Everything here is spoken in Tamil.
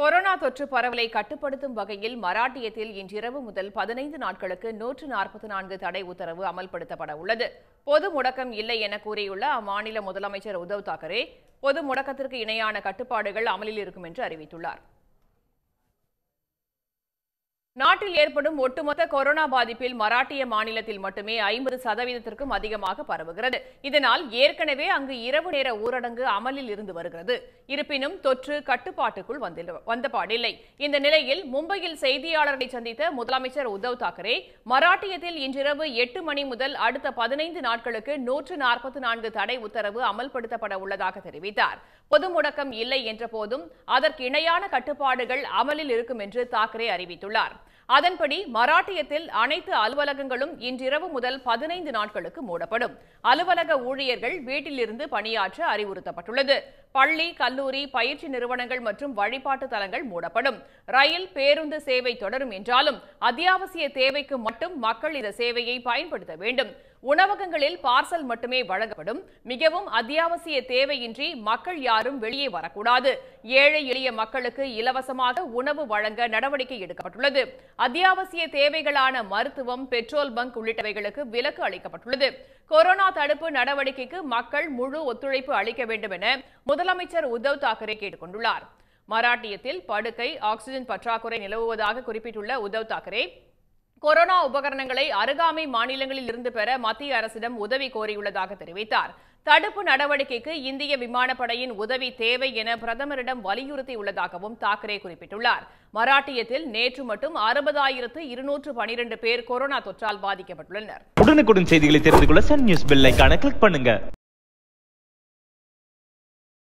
கொரோனா தொற்று பரவலை கட்டுப்படுத்தும் வகையில் மராட்டியத்தில் இன்றிரவு முதல் பதினைந்து நாட்களுக்கு நூற்று நாற்பத்தி நான்கு தடை உத்தரவு அமல்படுத்தப்பட உள்ளது பொது முடக்கம் இல்லை என கூறியுள்ள அம்மாநில முதலமைச்சர் உத்தவ் தாக்கரே பொது முடக்கத்திற்கு இணையான கட்டுப்பாடுகள் அமலில் இருக்கும் என்று அறிவித்துள்ளார் நாட்டில் ஏற்படும் ஒட்டுமொத்த கொரோனா பாதிப்பில் மராட்டிய மாநிலத்தில் மட்டுமே ஐம்பது சதவீதத்திற்கும் அதிகமாக பரவுகிறது இதனால் ஏற்கனவே அங்கு இரவு நேர ஊரடங்கு அமலில் இருந்து வருகிறது இருப்பினும் தொற்று கட்டுப்பாட்டுக்குள் வந்த பாடில்லை இந்த நிலையில் மும்பையில் செய்தியாளர்களை சந்தித்த முதலமைச்சர் உத்தவ் தாக்கரே மராட்டியத்தில் இன்றிரவு எட்டு மணி முதல் அடுத்த பதினைந்து நாட்களுக்கு நூற்று நாற்பத்தி நான்கு தடை உத்தரவு அமல்படுத்தப்பட உள்ளதாக தெரிவித்தார் பொது முடக்கம் இல்லை என்ற போதும் அதற்கு இணையான கட்டுப்பாடுகள் அமலில் இருக்கும் என்று தாக்கரே அறிவித்துள்ளார் அதன்படி மராட்டியத்தில் அனைத்து அலுவலகங்களும் இன்றிரவு முதல் பதினைந்து நாட்களுக்கு மூடப்படும் அலுவலக ஊழியர்கள் வீட்டிலிருந்து பணியாற்ற அறிவுறுத்தப்பட்டுள்ளது பள்ளி கல்லூரி பயிற்சி நிறுவனங்கள் மற்றும் வழிபாட்டு தலங்கள் மூடப்படும் ரயில் பேருந்து சேவை தொடரும் என்றாலும் அத்தியாவசிய தேவைக்கு மட்டும் மக்கள் இந்த சேவையை பயன்படுத்த வேண்டும் உணவகங்களில் பார்சல் மட்டுமே வழங்கப்படும் மிகவும் அத்தியாவசிய தேவையின்றி மக்கள் யாரும் வெளியே வரக்கூடாது ஏழை எளிய மக்களுக்கு இலவசமாக உணவு வழங்க நடவடிக்கை எடுக்கப்பட்டுள்ளது அத்தியாவசிய தேவைகளான மருத்துவம் பெட்ரோல் பங்க் உள்ளிட்டவைகளுக்கு விலக்கு அளிக்கப்பட்டுள்ளது கொரோனா தடுப்பு நடவடிக்கைக்கு மக்கள் முழு ஒத்துழைப்பு அளிக்க வேண்டும் என முதல் முதலமைச்சர் உத்தவ் தாக்கரே கேட்டுக்கொண்டுள்ளார் மராட்டியத்தில் படுக்கை ஆக்சிஜன் பற்றாக்குறை நிலவுவதாக குறிப்பிட்டுள்ள உத்தவ் தாக்கரே கொரோனா உபகரணங்களை அருகாமை மாநிலங்களில் இருந்து பெற மத்திய அரசிடம் உதவி கோரியுள்ளதாக தெரிவித்தார் தடுப்பு நடவடிக்கைக்கு இந்திய விமானப்படையின் உதவி தேவை என பிரதமரிடம் வலியுறுத்தியுள்ளதாகவும் தாக்கரே குறிப்பிட்டுள்ளார் மராட்டியத்தில் நேற்று மட்டும் அறுபதாயிரத்து இருநூற்று பனிரெண்டு பேர் கொரோனா தொற்றால் பாதிக்கப்பட்டுள்ளனர் உடனுக்குடன் செய்திகளை தெரிந்து கொள்ள சன் நியூஸ் பெல் கிளிக் பண்ணுங்க